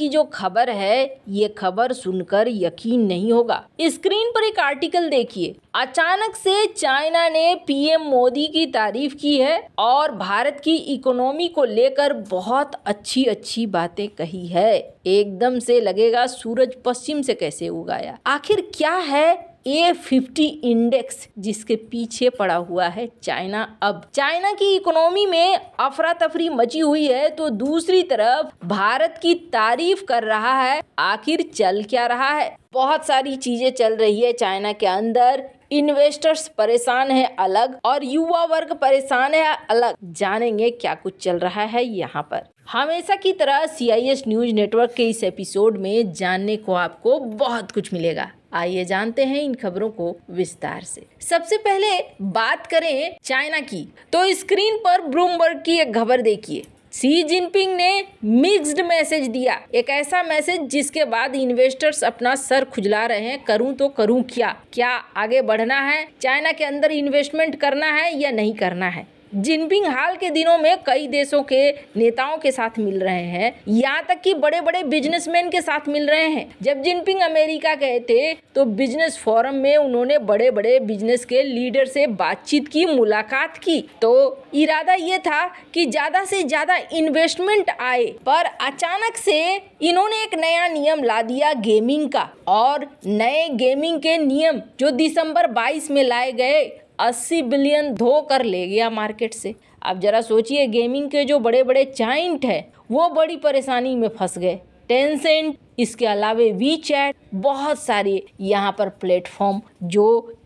की जो खबर है ये खबर सुनकर यकीन नहीं होगा स्क्रीन पर एक आर्टिकल देखिए अचानक से चाइना ने पीएम मोदी की तारीफ की है और भारत की इकोनॉमी को लेकर बहुत अच्छी अच्छी बातें कही है एकदम से लगेगा सूरज पश्चिम से कैसे उगाया आखिर क्या है ए फिफ्टी इंडेक्स जिसके पीछे पड़ा हुआ है चाइना अब चाइना की इकोनॉमी में अफरा तफरी मची हुई है तो दूसरी तरफ भारत की तारीफ कर रहा है आखिर चल क्या रहा है बहुत सारी चीजें चल रही है चाइना के अंदर इन्वेस्टर्स परेशान है अलग और युवा वर्ग परेशान है अलग जानेंगे क्या कुछ चल रहा है यहाँ पर हमेशा की तरह एस न्यूज नेटवर्क के इस एपिसोड में जानने को आपको बहुत कुछ मिलेगा आइए जानते हैं इन खबरों को विस्तार से सबसे पहले बात करें चाइना की तो स्क्रीन पर ब्लूमबर्ग की एक खबर देखिए सी जिनपिंग ने मिक्स्ड मैसेज दिया एक ऐसा मैसेज जिसके बाद इन्वेस्टर्स अपना सर खुजला रहे हैं करूं तो करूं क्या क्या आगे बढ़ना है चाइना के अंदर इन्वेस्टमेंट करना है या नहीं करना है जिनपिंग हाल के दिनों में कई देशों के नेताओं के साथ मिल रहे हैं यहाँ तक कि बड़े बड़े बिजनेसमैन के साथ मिल रहे हैं जब जिनपिंग अमेरिका गए थे तो बिजनेस फोरम में उन्होंने बड़े बड़े बिजनेस के लीडर से बातचीत की मुलाकात की तो इरादा ये था कि ज़्यादा से ज़्यादा इन्वेस्टमेंट आए पर अचानक से इन्होंने एक नया नियम ला दिया गेमिंग का और नए गेमिंग के नियम जो दिसंबर 22 में लाए गए अस्सी बिलियन धो कर ले गया मार्केट से आप ज़रा सोचिए गेमिंग के जो बड़े बड़े चाइंट हैं वो बड़ी परेशानी में फंस गए टेंसेंट इसके अलावे वी चैट बहुत सारे यहाँ पर प्लेटफॉर्म जो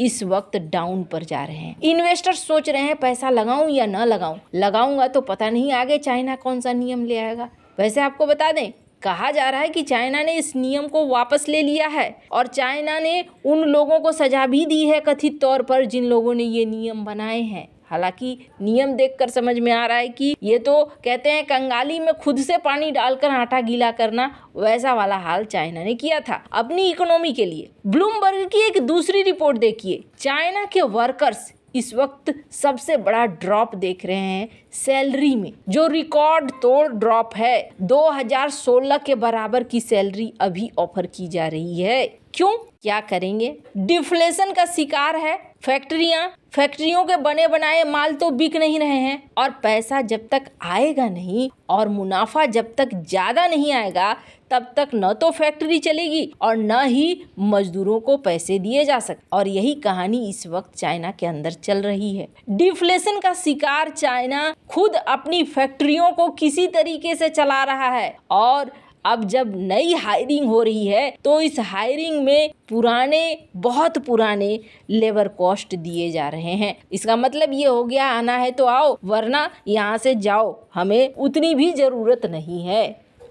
इस वक्त डाउन पर जा रहे हैं इन्वेस्टर सोच रहे हैं पैसा लगाऊं या ना लगाऊं लगाऊंगा तो पता नहीं आगे चाइना कौन सा नियम ले आएगा वैसे आपको बता दें कहा जा रहा है कि चाइना ने इस नियम को वापस ले लिया है और चाइना ने उन लोगों को सजा भी दी है कथित तौर पर जिन लोगों ने ये नियम बनाए हैं हालांकि नियम देखकर समझ में आ रहा है कि ये तो कहते हैं कंगाली में खुद से पानी डालकर आटा गीला करना वैसा वाला हाल चाइना ने किया था अपनी इकोनॉमी के लिए ब्लूमबर्ग की एक दूसरी रिपोर्ट देखिए चाइना के वर्कर्स इस वक्त सबसे बड़ा ड्रॉप देख रहे हैं सैलरी में जो रिकॉर्ड तोड़ ड्रॉप है 2016 के बराबर की सैलरी अभी ऑफर की जा रही है क्यों क्या करेंगे डिफ्लेशन का शिकार है फैक्ट्रियां फैक्ट्रियों के बने बनाए माल तो बिक नहीं रहे हैं और पैसा जब तक आएगा नहीं और मुनाफा जब तक ज़्यादा नहीं आएगा तब तक न तो फैक्ट्री चलेगी और न ही मजदूरों को पैसे दिए जा सकते और यही कहानी इस वक्त चाइना के अंदर चल रही है डिफ्लेशन का शिकार चाइना खुद अपनी फैक्ट्रियों को किसी तरीके से चला रहा है और अब जब नई हायरिंग हो रही है तो इस हायरिंग में पुराने बहुत पुराने लेबर कॉस्ट दिए जा रहे हैं इसका मतलब ये हो गया आना है तो आओ वरना यहाँ से जाओ हमें उतनी भी ज़रूरत नहीं है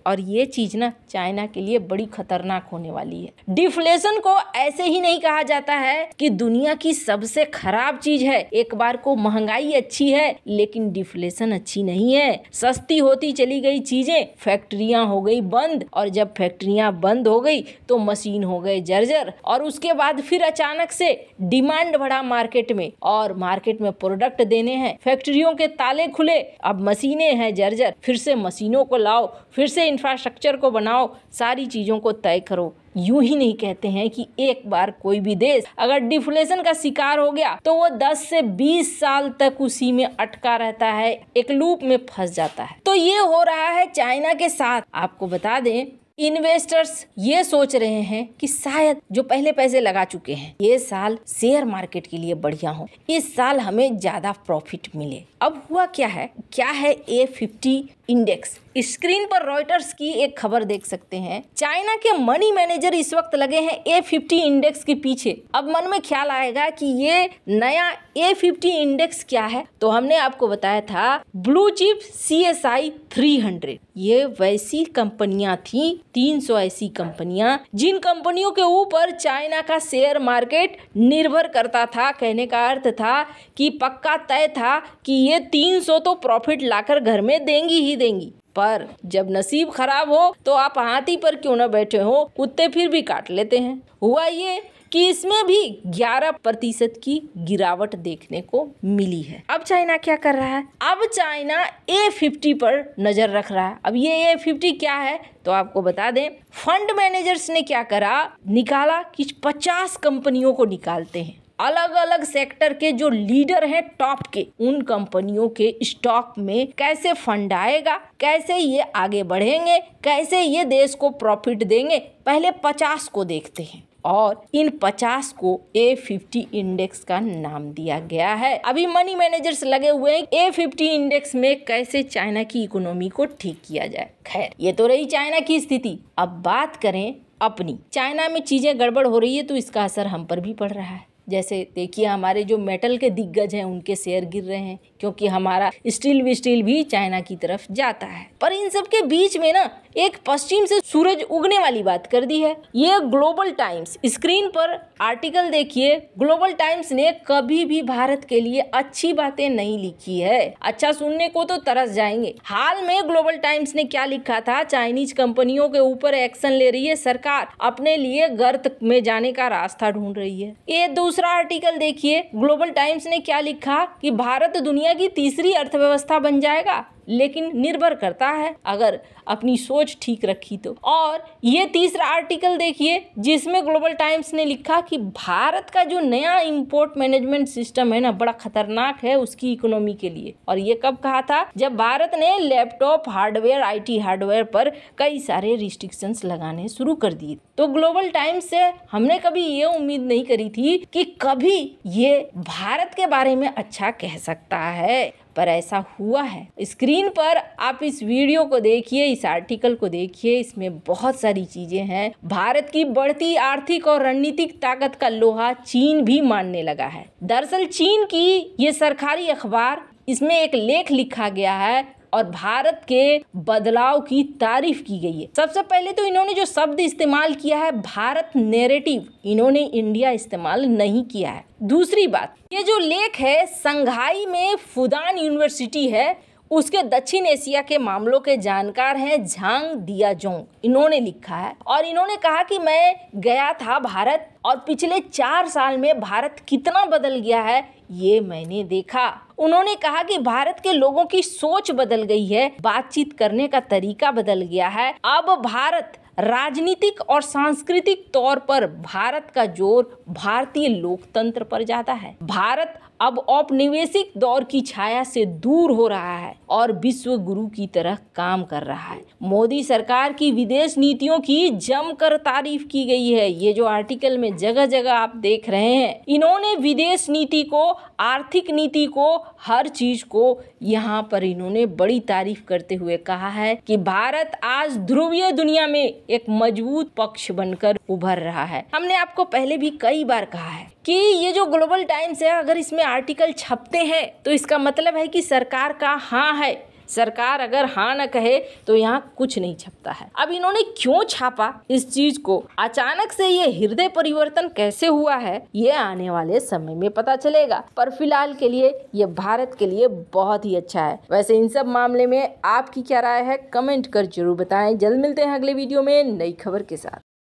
और ये चीज़ ना चाइना के लिए बड़ी खतरनाक होने वाली है डिफ्लेशन को ऐसे ही नहीं कहा जाता है कि दुनिया की सबसे खराब चीज है एक बार को महंगाई अच्छी है लेकिन डिफ्लेशन अच्छी नहीं है सस्ती होती चली गई चीजें फैक्ट्रिया हो गई बंद और जब फैक्ट्रिया बंद हो गई तो मशीन हो गए जर्जर और उसके बाद फिर अचानक से डिमांड बढ़ा मार्केट में और मार्केट में प्रोडक्ट देने हैं फैक्ट्रियों के ताले खुले अब मशीनें हैं जर्जर फिर से मशीनों को लाओ फिर से इंफ्रास्ट्रक्चर को बनाओ सारी चीज़ों को तय करो यूं ही नहीं कहते हैं कि एक बार कोई भी देश अगर डिफ्लेशन का शिकार हो गया तो वो 10 से 20 साल तक उसी में अटका रहता है एक लूप में फंस जाता है तो ये हो रहा है चाइना के साथ आपको बता दें इन्वेस्टर्स ये सोच रहे हैं कि शायद जो पहले पैसे लगा चुके हैं ये साल शेयर मार्केट के लिए बढ़िया हो इस साल हमें ज्यादा प्रॉफिट मिले अब हुआ क्या है क्या है ए फिफ्टी इंडेक्स स्क्रीन पर रॉयटर्स की एक खबर देख सकते हैं चाइना के मनी मैनेजर इस वक्त लगे हैं ए फिफ्टी इंडेक्स के पीछे अब मन में ख्याल आएगा कि ये नया ए फिफ्टी इंडेक्स क्या है तो हमने आपको बताया था blue chip C S I three hundred ये वैसी कंपनियां थी तीन सौ ऐसी कंपनियां जिन कंपनियों के ऊपर चाइना का शेयर मार्केट निर्भर करता था कहने का अर्थ था कि पक्का तय था कि ये तीन सौ तो प्रॉफिट लाकर घर में देंगी ही देंगी पर जब नसीब खराब हो तो आप हाथी पर क्यों ना बैठे हो कुत्ते फिर भी काट लेते हैं हुआ ये कि इसमें भी 11 प्रतिशत की गिरावट देखने को मिली है अब चाइना क्या कर रहा है अब चाइना ए फिफ्टी पर नजर रख रहा है अब ये ए फिफ्टी क्या है तो आपको बता दें फंड मैनेजर्स ने क्या करा निकाला कि 50 कंपनियों को निकालते हैं अलग अलग सेक्टर के जो लीडर हैं टॉप के उन कंपनियों के स्टॉक में कैसे फंड आएगा कैसे ये आगे बढ़ेंगे कैसे ये देश को प्रॉफिट देंगे पहले पचास को देखते हैं और इन पचास को ए फिफ्टी इंडेक्स का नाम दिया गया है अभी मनी मैनेजर्स लगे हुए हैं ए फिफ्टी इंडेक्स में कैसे चाइना की इकोनॉमी को ठीक किया जाए खैर ये तो रही चाइना की स्थिति अब बात करें अपनी चाइना में चीजें गड़बड़ हो रही है तो इसका असर हम पर भी पड़ रहा है जैसे देखिए हमारे जो मेटल के दिग्गज हैं उनके शेयर गिर रहे हैं क्योंकि हमारा स्टील स्टील भी चाइना की तरफ जाता है पर इन सब के बीच में ना एक पश्चिम से सूरज उगने वाली बात कर दी है ये ग्लोबल टाइम्स स्क्रीन पर आर्टिकल देखिए ग्लोबल टाइम्स ने कभी भी भारत के लिए अच्छी बातें नहीं लिखी है अच्छा सुनने को तो तरस जाएंगे हाल में ग्लोबल टाइम्स ने क्या लिखा था चाइनीज कंपनियों के ऊपर एक्शन ले रही है सरकार अपने लिए गर्त में जाने का रास्ता ढूंढ रही है ये दूसरा आर्टिकल देखिए ग्लोबल टाइम्स ने क्या लिखा कि भारत दुनिया की तीसरी अर्थव्यवस्था बन जाएगा लेकिन निर्भर करता है अगर अपनी सोच सोच ठीक रखी तो और ये तीसरा आर्टिकल देखिए जिसमें ग्लोबल टाइम्स ने लिखा कि भारत का जो नया इम्पोर्ट मैनेजमेंट सिस्टम है ना बड़ा खतरनाक है उसकी इकोनॉमी के लिए और ये कब कहा था जब भारत ने लैपटॉप हार्डवेयर आईटी हार्डवेयर पर कई सारे रिस्ट्रिक्शंस लगाने शुरू कर दिए तो ग्लोबल टाइम्स से हमने कभी ये उम्मीद नहीं करी थी कि कभी ये भारत के बारे में अच्छा कह सकता है पर ऐसा हुआ है स्क्रीन पर आप इस वीडियो को देखिए इस आर्टिकल को देखिए इसमें बहुत सारी चीजें हैं भारत की बढ़ती आर्थिक और रणनीतिक ताकत का लोहा चीन भी मानने लगा है दरअसल चीन की ये सरकारी अखबार इसमें एक लेख लिखा गया है और भारत के बदलाव की तारीफ की गई है सबसे पहले तो इन्होंने जो शब्द इस्तेमाल किया है भारत नेरेटिव इन्होंने इंडिया इस्तेमाल नहीं किया है दूसरी बात ये जो लेख है संघाई में फुदान यूनिवर्सिटी है उसके दक्षिण एशिया के मामलों के जानकार हैं झांग दिया जोंग इन्होंने लिखा है और इन्होंने कहा कि मैं गया था भारत और पिछले चार साल में भारत कितना बदल गया है ये मैंने देखा उन्होंने कहा कि भारत के लोगों की सोच बदल गई है बातचीत करने का तरीका बदल गया है अब भारत राजनीतिक और सांस्कृतिक तौर पर भारत का जोर भारतीय लोकतंत्र पर जाता है भारत अब औपनिवेशिक दौर की छाया से दूर हो रहा है और विश्व गुरु की तरह काम कर रहा है मोदी सरकार की विदेश नीतियों की जमकर तारीफ की गई है ये जो आर्टिकल में जगह जगह आप देख रहे हैं इन्होंने विदेश नीति को आर्थिक नीति को हर चीज को यहाँ पर इन्होंने बड़ी तारीफ करते हुए कहा है कि भारत आज ध्रुवीय दुनिया में एक मजबूत पक्ष बनकर उभर रहा है हमने आपको पहले भी कई बार कहा है कि ये जो ग्लोबल टाइम्स है अगर इसमें आर्टिकल छपते हैं तो इसका मतलब है कि सरकार का हाँ है सरकार अगर हाँ न कहे तो यहाँ कुछ नहीं छपता है अब इन्होंने क्यों छापा इस चीज को अचानक से ये हृदय परिवर्तन कैसे हुआ है ये आने वाले समय में पता चलेगा पर फिलहाल के लिए ये भारत के लिए बहुत ही अच्छा है वैसे इन सब मामले में आपकी क्या राय है कमेंट कर जरूर बताएं जल्द मिलते हैं अगले वीडियो में नई खबर के साथ